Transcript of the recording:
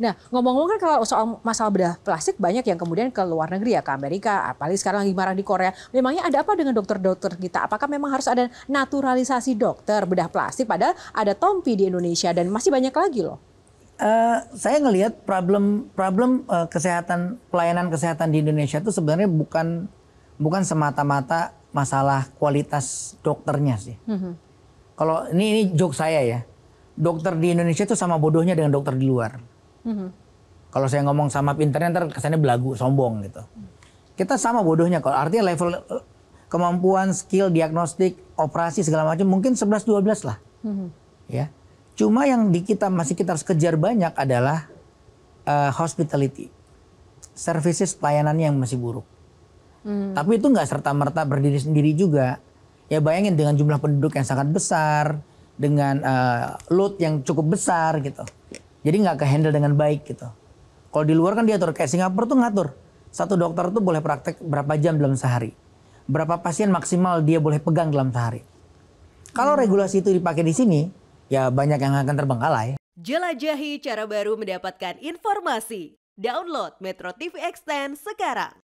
Nah, ngomong-ngomong kan kalau soal masalah bedah plastik banyak yang kemudian ke luar negeri ya, ke Amerika, apalagi sekarang lagi marah di Korea. Memangnya ada apa dengan dokter-dokter kita? Apakah memang harus ada naturalisasi dokter bedah plastik? Padahal ada Tompi di Indonesia dan masih banyak lagi loh. Uh, saya ngelihat problem problem uh, kesehatan pelayanan kesehatan di Indonesia itu sebenarnya bukan bukan semata-mata masalah kualitas dokternya sih. Mm -hmm. Kalau ini ini joke saya ya, dokter di Indonesia itu sama bodohnya dengan dokter di luar. Mm-hmm. Kalau saya ngomong sama pinternya ntar kesannya belagu, sombong gitu. Kita sama bodohnya kalau artinya level eh, kemampuan, skill, diagnostik, operasi segala macam mungkin 11 12 lah. Hmm. Ya. Cuma yang di kita masih kita harus kejar banyak adalah uh, hospitality. Services pelayanannya yang masih buruk. Hmm. Tapi itu nggak serta-merta berdiri sendiri juga. Ya bayangin dengan jumlah penduduk yang sangat besar, dengan uh, load yang cukup besar gitu. Jadi nggak kehandle dengan baik gitu. Kalau di luar kan diatur kayak Singapura tuh ngatur. Satu dokter tuh boleh praktek berapa jam dalam sehari. Berapa pasien maksimal dia boleh pegang dalam sehari. Kalau hmm. regulasi itu dipakai di sini, ya banyak yang akan terbengkalai. Jelajahi cara baru mendapatkan informasi. Download Metro TV Extend sekarang.